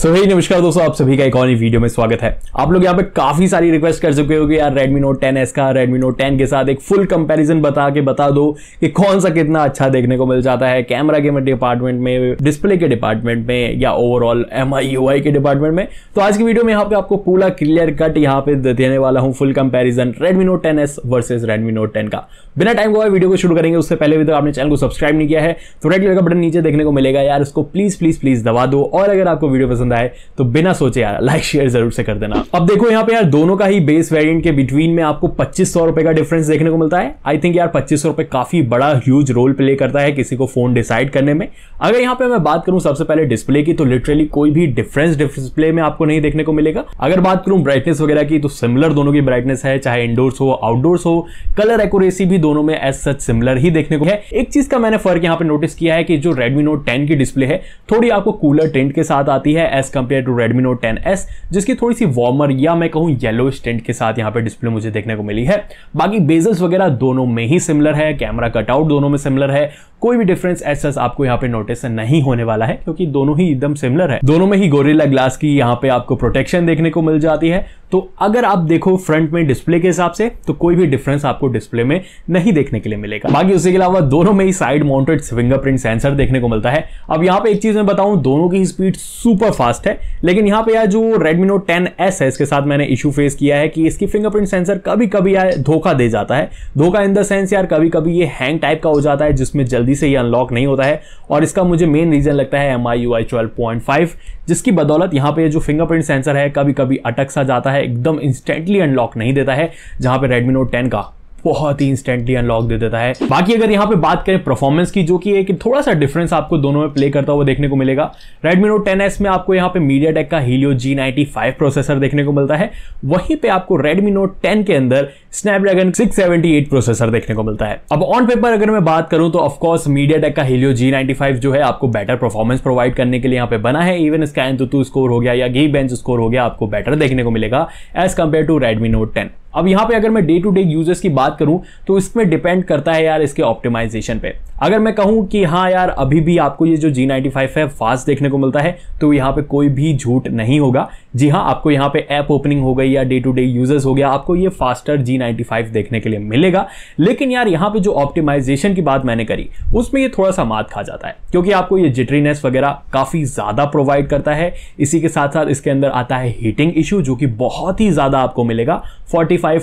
सो hey, नमस्कार दोस्तों आप सभी का एक और नई वीडियो में स्वागत है आप लोग यहाँ पे काफी सारी रिक्वेस्ट कर चुके हो कि यार Redmi Note 10s का Redmi Note 10 के साथ एक फुल कंपैरिजन बता के बता दो कि कौन सा कितना अच्छा देखने को मिल जाता है कैमरा के डिपार्टमेंट में डिस्प्ले के डिपार्टमेंट में या ओवरऑल एम के डिपार्टमेंट में तो आज की वीडियो में यहाँ पे आपको पूरा क्लियर कट यहाँ पे देने वाला हूँ full comparison Redmi note ten S versus Redmi note ten का बिना टाइम हुआ वीडियो को शुरू करेंगे उससे पहले भी तो आपने चैनल को सब्सक्राइब नहीं किया है तो रेड कलर का बटन नीचे देखने को मिलेगा यार उसको प्लीज प्लीज प्लीज दबा दो और अगर आपको वीडियो पसंद पसंद आए तो बिना सोचे यार लाइक शेयर जरूर से कर देना अब देखो यहाँ पे यार दोनों का ही बेस वेरियंट के बिटवीन में आपको पच्चीस सौ रुपए का डिफरेंस देखने को मिलता है आई थिंक यार पच्चीस सौ रुपए काफी बड़ा ह्यूज रोल प्ले करता है किसी को फोन डिसाइड करने में अगर यहाँ पे मैं बात करूँ सबसे पहले डिस्प्ले की तो लिटरली कोई भी डिफरेंस डिस्प्ले में आपको नहीं देखने को मिलेगा अगर बात करूँ ब्राइटनेस वगैरह की तो सिमिलर दोनों की ब्राइटनेस है चाहे इंडोर्स हो आउटडोर्स हो कलर एक्यूरेसी भी दोनों में एज सच सिमिलर ही देखने को है एक चीज का मैंने फर्क यहाँ पे नोटिस किया है कि जो Redmi Note 10 की डिस्प्ले है थोड़ी आपको कूलर टेंट के साथ आती है as compare to Redmi note ten S जिसकी थोड़ी सी वार्मर या मैं कहूँ येलो स्टेंट के साथ यहाँ पे डिस्प्ले मुझे देखने को मिली है बाकी बेजल्स वगैरह दोनों में ही सिमिलर है कैमरा कटआउट दोनों में सिमिलर है कोई भी डिफरेंस ऐसा आपको यहाँ पे नोटिस नहीं होने वाला है क्योंकि दोनों ही एकदम सिमिलर है दोनों में ही गोरेला ग्लास की यहाँ पे आपको प्रोटेक्शन देखने को मिल जाती है तो अगर आप देखो फ्रंट में डिस्प्ले के हिसाब से तो कोई भी डिफरेंस आपको डिस्प्ले में नहीं देखने के लिए मिलेगा बाकी उसके अलावा दोनों में ही साइड माउंटेड फिंगरप्रिंट सेंसर देखने को मिलता है अब यहाँ पे एक चीज मैं बताऊं दोनों की स्पीड सुपर फास्ट है लेकिन यहाँ पे यार जो Redmi Note 10s है इसके साथ मैंने इशू फेस किया है कि इसकी फिंगरप्रिंट सेंसर कभी कभी यार धोखा दे जाता है धोखा इन द सेंस यार कभी कभी ये हैंग टाइप का हो जाता है जिसमें जल्दी जल्दी से ये अनलॉक नहीं होता है और इसका मुझे मेन रीज़न लगता है M I U I twelve point five जिसकी बदौलत यहाँ पे जो फिंगरप्रिंट सेंसर है कभी कभी अटक सा जाता है एकदम इंस्टेंटली अनलॉक नहीं देता है जहाँ पे रेडमी नोट टेन का बहुत ही इंस्टेंटली अनलॉक दे देता है बाकी अगर यहाँ पे बात करें परफॉर्मेंस की जो कि एक थोड़ा सा डिफरेंस आपको दोनों में प्ले करता हुआ देखने को मिलेगा Redmi Note 10s में आपको यहाँ पे मीडिया टेक का हीलियो G95 प्रोसेसर देखने को मिलता है वहीं पे आपको Redmi Note 10 के अंदर Snapdragon 678 प्रोसेसर देखने को मिलता है अब ऑन पेपर अगर मैं बात करूँ तो ऑफकोर्स मीडिया टेक का हीलियो जी जो है आपको बेटर परफॉर्मेंस प्रोवाइड करने के लिए यहाँ पे बना है इवन स्कैन तो स्कोर हो गया या घी बेंच स्कोर हो गया आपको बेटर देखने को मिलेगा as compare to Redmi note ten अब यहाँ पे अगर मैं डे टू डे यूजर्स की बात करूँ तो इसमें डिपेंड करता है यार इसके ऑप्टिमाइजेशन पे अगर मैं कहूँ कि हाँ यार अभी भी आपको ये जो G95 है फास्ट देखने को मिलता है तो यहाँ पे कोई भी झूठ नहीं होगा जी हाँ आपको यहाँ पे ऐप ओपनिंग हो गई या डे टू डे यूजर्स हो गया आपको ये फास्टर जी नाइन्टी फाइव देखने के लिए मिलेगा लेकिन यार यहाँ पे जो ऑप्टिमाइजेशन की बात मैंने करी उसमें ये थोड़ा सा मात खा जाता है क्योंकि आपको ये जिटरीनेस वगैरह काफ़ी ज़्यादा प्रोवाइड करता है इसी के साथ साथ इसके अंदर आता है हीटिंग इशू जो कि बहुत ही ज़्यादा आपको मिलेगा फोर्टी फाइव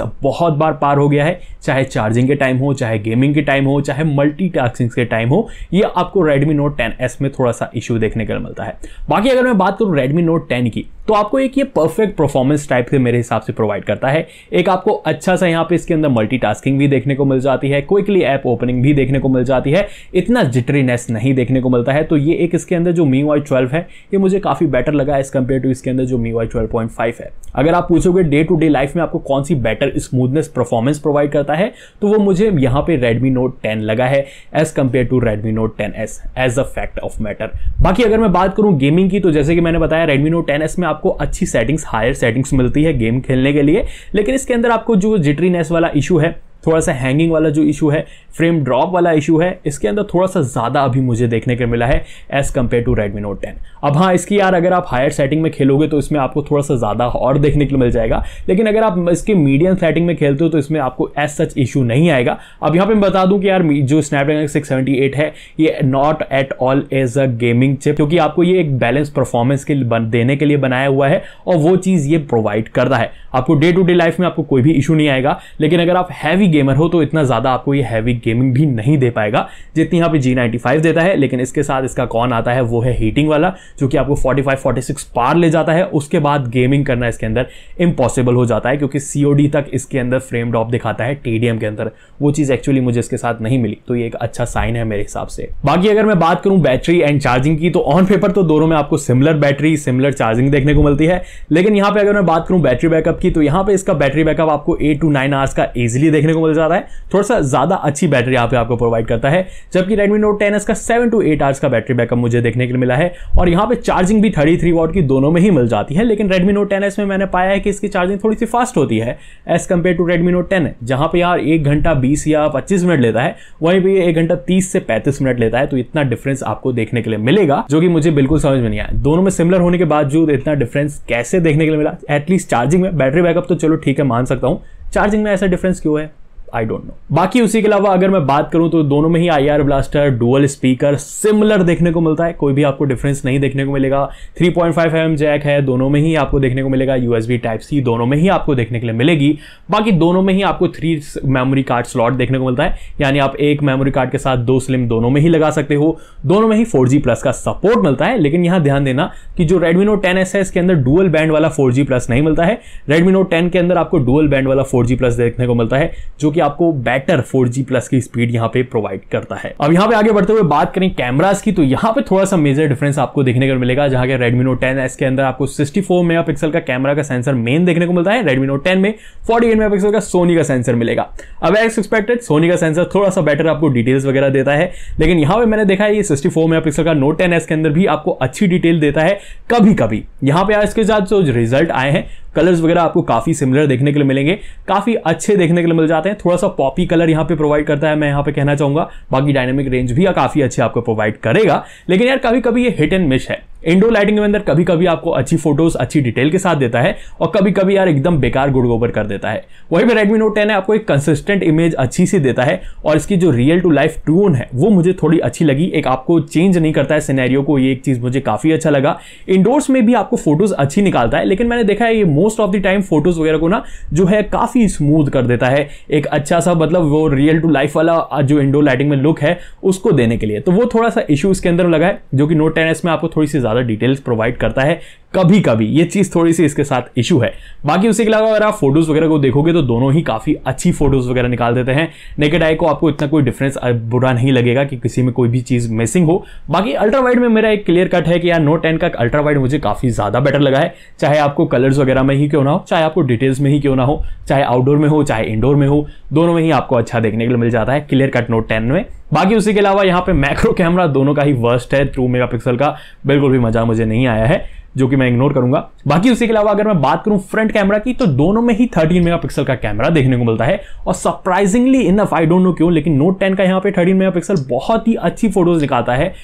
अब बहुत बार पार हो गया है चाहे चार्जिंग के टाइम हो चाहे गेमिंग के टाइम हो चाहे मल्टी के टाइम हो ये आपको रेडमी नोट टेन में थोड़ा सा इशू देखने को मिलता है बाकी अगर मैं बात करूँ रेडमी नोट टेन की week. तो आपको एक ये परफेक्ट परफॉर्मेंस टाइप से मेरे हिसाब से प्रोवाइड करता है एक आपको अच्छा सा यहाँ पे इसके अंदर मल्टीटास्किंग भी देखने को मिल जाती है क्विकली ऐप ओपनिंग भी देखने को मिल जाती है इतना जिटरीनेस नहीं देखने को मिलता है तो ये एक इसके अंदर जो मी वाई ट्वेल्व है ये मुझे काफ़ी बेटर लगा एज कम्पेयर टू इसके अंदर जो Mi UI twelve point five है अगर आप पूछोगे डे टू डे लाइफ में आपको कौन सी बेटर स्मूथनेस परफॉर्मेंस प्रोवाइड करता है तो वो मुझे यहाँ पे रेडमी नोट टेन लगा है as compare to Redmi note ten S as a fact of matter बाकी अगर मैं बात करूँ गेमिंग की तो जैसे कि मैंने बताया रेडमी नोट टेन एस में आप आपको अच्छी सेटिंग्स हायर सेटिंग्स मिलती है गेम खेलने के लिए लेकिन इसके अंदर आपको जो जिटरीनेस वाला इशू है थोड़ा सा हैंगिंग वाला जो इशू है फ्रेम ड्रॉप वाला इशू है इसके अंदर थोड़ा सा ज़्यादा अभी मुझे देखने को मिला है as compare to Redmi note ten अब हाँ इसकी यार अगर आप हायर सेटिंग में खेलोगे तो इसमें आपको थोड़ा सा ज़्यादा और देखने को मिल जाएगा लेकिन अगर आप इसके मीडियम सेटिंग में खेलते हो तो इसमें आपको एज सच इशू नहीं आएगा अब यहाँ पर मैं बता दूँ कि यार जो स्नैपड्रैगन सिक्स है ये not at all as a gaming chip क्योंकि आपको ये एक बैलेंस परफॉर्मेंस के देने के लिए बनाया हुआ है और वो चीज़ ये प्रोवाइड करता है आपको डे टू डे लाइफ में आपको कोई भी इशू नहीं आएगा लेकिन अगर आप हैवी गेमर हो तो इतना ज़्यादा आपको ये हैवी गेमिंग भी नहीं दे पाएगा जितनी यहाँ पे जी नाइन्टी फाइव देता है लेकिन इसके साथ इसका कौन आता है वो है हीटिंग वाला जो कि आपको 45, 46 पार ले जाता है उसके बाद गेमिंग करना इसके अंदर इम्पॉसिबल हो जाता है क्योंकि सी तक इसके अंदर फ्रेम ड्रॉप दिखाता है टी के अंदर वो चीज़ एक्चुअली मुझे इसके साथ नहीं मिली तो ये एक अच्छा साइन है मेरे हिसाब से बाकी अगर मैं बात करूँ बैटरी एंड चार्जिंग की तो ऑन पेपर तो दोनों में आपको सिमिलर बैटरी सिमिलर चार्जिंग देखने को मिलती है लेकिन यहाँ पे अगर मैं बात करूँ बैटरी बैकअप की तो यहाँ पे इसका बैटरी बैकअप आपको एट टू नाइन आवर्स का इजिली देखने को मिल जाता है थोड़ा सा ज़्यादा अच्छी बैटरी यहाँ पे आपको प्रोवाइड करता है जबकि रेडमी नोट टेन एस का सेवन टू एट आवर्स का बैटरी बैकअप मुझे देखने के लिए मिला है और यहाँ पे चार्जिंग भी थर्टी थ्री की दोनों में ही मिल जाती है लेकिन रेडमी नोट टेन में मैंने पाया है कि इसकी चार्जिंग थोड़ी सी फास्ट होती है as compare to Redmi note ten जहाँ पे यार एक घंटा बीस या पच्चीस मिनट लेता है वहीं पर एक घंटा तीस से पैंतीस मिनट लेता है तो इतना डिफरेंस आपको देखने के लिए मिलेगा जो कि मुझे बिल्कुल समझ में नहीं आया दोनों में सिमिलर होने के बावजूद इतना डिफरेंस कैसे देखने के लिए मिला एटलीस्ट चार्जिंग में बैटरी बैकअप तो चलो ठीक है मान सकता हूँ चार्जिंग में ऐसा डिफरेंस क्यों है आई डोंट नो बाकी उसी के अलावा अगर मैं बात करूं तो दोनों में ही I R blaster dual speaker similar देखने को मिलता है कोई भी आपको डिफरेंस नहीं देखने को मिलेगा 3.5 पॉइंट mm जैक है दोनों में ही आपको देखने को मिलेगा यू टाइप सी दोनों में ही आपको देखने के लिए मिलेगी बाकी दोनों में ही आपको थ्री मेमोरी कार्ड स्लॉट देखने को मिलता है यानी आप एक मेमोरी कार्ड के साथ दो स्लिम दोनों में ही लगा सकते हो दोनों में ही फोर प्लस का सपोर्ट मिलता है लेकिन यहां ध्यान देना कि जो रेडमी नोट टेन एस है इसके अंदर डुअल बैंड वाला फोर प्लस नहीं मिलता है रेडमी नोट टेन के अंदर आपको डुअल बैंड वाला फोर प्लस देखने को मिलता है जो कि आपको बेटर 4G प्लस की स्पीड यहाँ पे प्रोवाइड करता है अब यहाँ पे आगे बढ़ते हुए बात करें कैमराज की तो यहाँ पे थोड़ा सा मेजर डिफरेंस आपको देखने को मिलेगा जहां के Redmi Note 10s के अंदर आपको 64 मेगापिक्सल का कैमरा का सेंसर मेन देखने को मिलता है Redmi Note 10 में 48 मेगापिक्सल का सोनी का सेंसर मिलेगा अब एक्स एक्सपेक्टेड सोनी का सेंसर थोड़ा सा बेटर आपको डिटेल्स वगैरह देता है लेकिन यहाँ पे मैंने देखा है ये 64 मेगापिक्सल का नोट 10s के अंदर भी आपको अच्छी डिटेल देता है कभी कभी यहाँ पे इसके साथ जो रिजल्ट आए हैं कलर्स वगैरह आपको काफ़ी सिमिलर देखने के लिए मिलेंगे काफ़ी अच्छे देखने के लिए मिल जाते हैं थोड़ा सा पॉपी कलर यहाँ पे प्रोवाइड करता है मैं यहाँ पे कहना चाहूंगा बाकी डायनेमिक रेंज भी काफ़ी अच्छे आपको प्रोवाइड करेगा लेकिन यार कभी कभी ये हिट एंड मिस है इंडो लाइटिंग के अंदर कभी कभी आपको अच्छी फोटोज अच्छी डिटेल के साथ देता है और कभी कभी यार एकदम बेकार गुड़ गोबर कर देता है वही भी रेडमी नोट टेन आपको एक कंसिस्टेंट इमेज अच्छी सी देता है और इसकी जो रियल टू लाइफ टून है वो मुझे थोड़ी अच्छी लगी एक आपको चेंज नहीं करता है सिनेरियो को ये एक चीज़ मुझे काफ़ी अच्छा लगा इंडोर्स में भी आपको फोटोज़ अच्छी निकालता है लेकिन मैंने देखा है ये most of the time photos वगैरह को ना जो है काफ़ी स्मूथ कर देता है एक अच्छा सा मतलब वो रियल टू लाइफ वाला जो इंडोर लाइटिंग में लुक है उसको देने के लिए तो वो थोड़ा सा इशू इसके अंदर लगा है जो कि नोट टेन में आपको थोड़ी सी ज़्यादा ज़्यादा डिटेल्स प्रोवाइड करता है कभी कभी ये चीज़ थोड़ी सी इसके साथ इशू है बाकी उसी के अलावा अगर आप फोटोज़ वगैरह को देखोगे तो दोनों ही काफ़ी अच्छी फोटोज़ वगैरह निकाल देते हैं नेकेड आई को आपको इतना कोई डिफरेंस बुरा नहीं लगेगा कि किसी में कोई भी चीज़ मिसिंग हो बाकी अल्ट्रा वाइड में मेरा एक क्लियर कट है कि यार नोट टेन का अल्ट्रा वाइड मुझे काफ़ी ज़्यादा बेटर लगा है चाहे आपको कलर्स वगैरह में ही क्यों ना हो चाहे आपको डिटेल्स में ही क्यों ना हो चाहे आउटडोर में हो चाहे इंडोर में हो दोनों में ही आपको अच्छा देखने के लिए मिल जाता है क्लियर कट नोट टेन में बाकी उसी के अलावा यहाँ पे मैक्रो कैमरा दोनों का ही वर्स्ट है टू मेगापिक्सल का बिल्कुल भी मजा मुझे नहीं आया है जो कि मैं इग्नोर करूंगा बाकी उसी के अलावा अगर मैं बात करूं फ्रंट कैमरा की तो दोनों में ही 13 मेगापिक्सल का कैमरा देखने को मिलता है और surprisingly enough I don't know क्यों लेकिन नोट टेन का यहाँ पे थर्टीन मेगापिक्सल बहुत ही अच्छी फोटोज निकालता है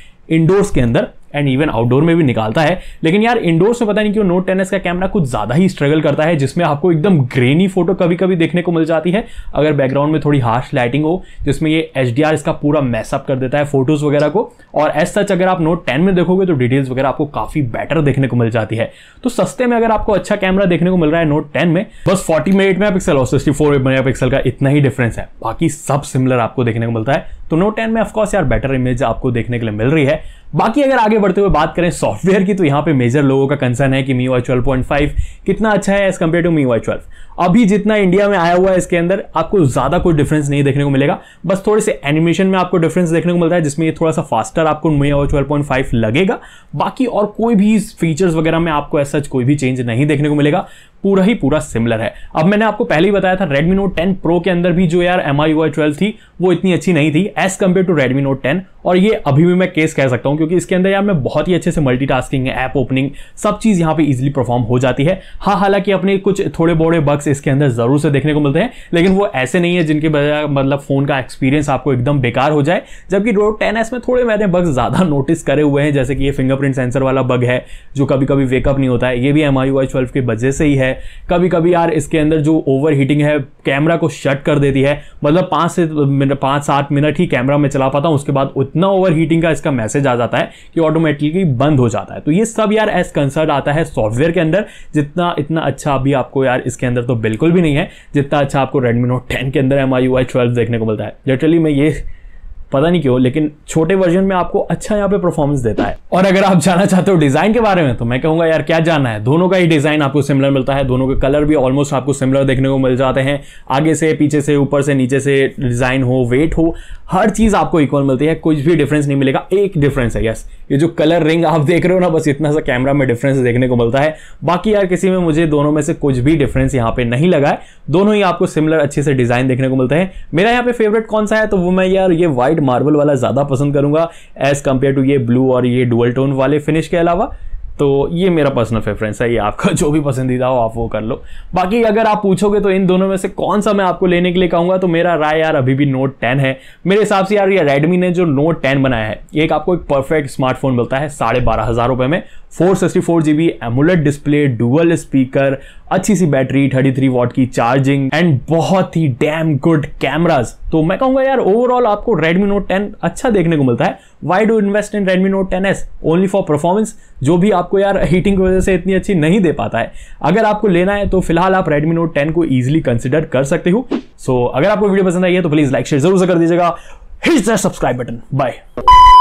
इंडोर्स के अंदर एंड इवन आउटडोर में भी निकालता है लेकिन यार इंडोर्स में पता नहीं क्यों नोट टेन का कैमरा कुछ ज़्यादा ही स्ट्रगल करता है जिसमें आपको एकदम ग्रेनी फोटो कभी कभी देखने को मिल जाती है अगर बैकग्राउंड में थोड़ी हार्श लाइटिंग हो जिसमें ये एच इसका पूरा मैसअप कर देता है फोटोज़ वगैरह को और एज सच अगर आप नोट टेन में देखोगे तो डिटेल्स वगैरह आपको काफ़ी बेटर देखने को मिल जाती है तो सस्ते में अगर आपको अच्छा कैमरा देखने को मिल रहा है नोट टेन में बस फोर्टी में एट मेगा पिक्सल और सिक्सटी फोर मेगा पिक्सल का इतना ही डिफरेंस है बाकी सब सिमिलर आपको देखने को मिलता है तो नोट टेन में ऑफकोर्स यार बेटर इमेज आपको देखने के लिए मिल रही है बाकी अगर आगे बढ़ते हुए बात करें सॉफ्टवेयर की तो यहाँ पे मेजर लोगों का कंसर्न है कि Mi UI twelve point five कितना अच्छा है as compare to Mi UI twelve अभी जितना इंडिया में आया हुआ है इसके अंदर आपको ज़्यादा कोई डिफरेंस नहीं देखने को मिलेगा बस थोड़े से एनिमेशन में आपको डिफरेंस देखने को मिलता है जिसमें ये थोड़ा सा फास्टर आपको मे ओ ट्वेल्व लगेगा बाकी और कोई भी फीचर्स वगैरह में आपको ऐसा कोई भी चेंज नहीं देखने को मिलेगा पूरा ही पूरा सिमिलर है अब मैंने आपको पहले ही बताया था रेडमी नोट टेन प्रो के अंदर भी जो यार एम आई वाई ट्वेल्व थी वो इतनी अच्छी नहीं थी as compare to Redmi note ten और ये अभी भी मैं केस कह सकता हूँ क्योंकि इसके अंदर यार मैं बहुत ही अच्छे से मल्टी टास्किंग ऐप ओपनिंग सब चीज़ यहाँ पे इजिली परफॉर्म हो जाती है हाँ हालांकि अपने कुछ थोड़े बड़े बग्स बग्स इसके अंदर ज़रूर से देखने को मिलते हैं लेकिन वो ऐसे नहीं है जिनके बजाय मतलब फ़ोन का एक्सपीरियंस आपको एकदम बेकार हो जाए जबकि डोर टेन एस में थोड़े मैंने बग्स ज़्यादा नोटिस करे हुए हैं जैसे कि ये फिंगरप्रिंट सेंसर वाला बग है जो कभी कभी वेकअप नहीं होता है ये भी एम आई वाई ट्वेल्व की वजह से ही है कभी कभी यार इसके अंदर जो ओवर हीटिंग है कैमरा को शट कर देती है मतलब पाँच से पाँच सात मिनट ही कैमरा में चला पाता हूँ उसके बाद उतना ओवर हीटिंग का इसका मैसेज आ जाता है कि ऑटोमेटिकली बंद हो जाता है तो ये सब यार एज कंसर्ट आता है सॉफ्टवेयर के अंदर जितना इतना अच्छा अभी आपको यार इसके अंदर तो तो बिल्कुल भी नहीं है जितना अच्छा आपको रेडमी नोट टेन के अंदर M I U I twelve देखने को मिलता है लिटरली मैं ये पता नहीं क्यों लेकिन छोटे वर्जन में आपको अच्छा यहाँ पे परफॉर्मेंस देता है और अगर आप जाना चाहते हो डिजाइन के बारे में तो मैं कहूंगा यार क्या जानना है दोनों का ही डिजाइन आपको सिमिलर मिलता है दोनों के कलर भी ऑलमोस्ट आपको सिमिलर देखने को मिल जाते हैं आगे से पीछे से ऊपर से नीचे से डिजाइन हो वेट हो हर चीज आपको इक्वल मिलती है कुछ भी डिफरेंस नहीं मिलेगा एक डिफरेंस है यस ये जो कलर रिंग आप देख रहे हो ना बस इतना सा कैमरा में डिफरेंस देखने को मिलता है बाकी यार किसी में मुझे दोनों में से कुछ भी डिफरेंस यहाँ पे नहीं लगा है दोनों ही आपको सिमिलर अच्छे से डिजाइन देखने को मिलता है मेरा यहाँ पे फेवरेट कौन सा है तो वो मैं यार ये वाइट मार्बल वाला ज़्यादा पसंद करूँगा एज़ कम्पेयर टू ये ब्लू और ये डुअल टोन वाले फिनिश के अलावा तो ये मेरा पर्सनल प्रेफरेंस है ये आपका जो भी पसंदीदा हो आप वो कर लो बाकी अगर आप पूछोगे तो इन दोनों में से कौन सा मैं आपको लेने के लिए कहूँगा तो मेरा राय यार अभी भी नोट टेन है मेरे हिसाब से यार ये रेडमी ने जो नोट टेन बनाया है एक आपको एक परफेक्ट स्मार्टफोन मिलता है साढ़े बारह हज़ार रुपये में four sixty four G B AMOLED display dual speaker अच्छी सी बैटरी 33 वॉट की चार्जिंग एंड बहुत ही डैम गुड कैमराज तो मैं कहूंगा यार ओवरऑल आपको रेडमी नोट टेन अच्छा देखने को मिलता है why do invest in Redmi note ten S only for performance जो भी आपको यार हीटिंग की वजह से इतनी अच्छी नहीं दे पाता है अगर आपको लेना है तो फिलहाल आप रेडमी नोट टेन को ईजिली कंसिडर कर सकते हो सो so, अगर आपको वीडियो पसंद आई है तो प्लीज लाइक शेयर जरूर से कर दीजिएगा hit the subscribe button bye